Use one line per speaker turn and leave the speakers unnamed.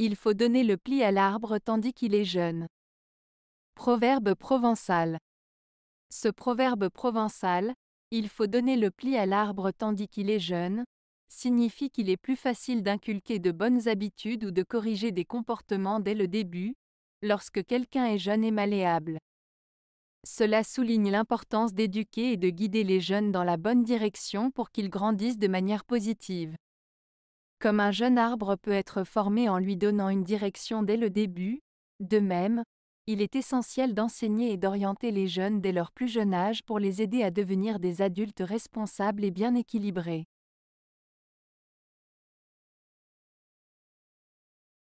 Il faut donner le pli à l'arbre tandis qu'il est jeune. Proverbe provençal. Ce proverbe provençal, il faut donner le pli à l'arbre tandis qu'il est jeune, signifie qu'il est plus facile d'inculquer de bonnes habitudes ou de corriger des comportements dès le début, lorsque quelqu'un est jeune et malléable. Cela souligne l'importance d'éduquer et de guider les jeunes dans la bonne direction pour qu'ils grandissent de manière positive. Comme un jeune arbre peut être formé en lui donnant une direction dès le début, de même, il est essentiel d'enseigner et d'orienter les jeunes dès leur plus jeune âge pour les aider à devenir des adultes responsables et bien équilibrés.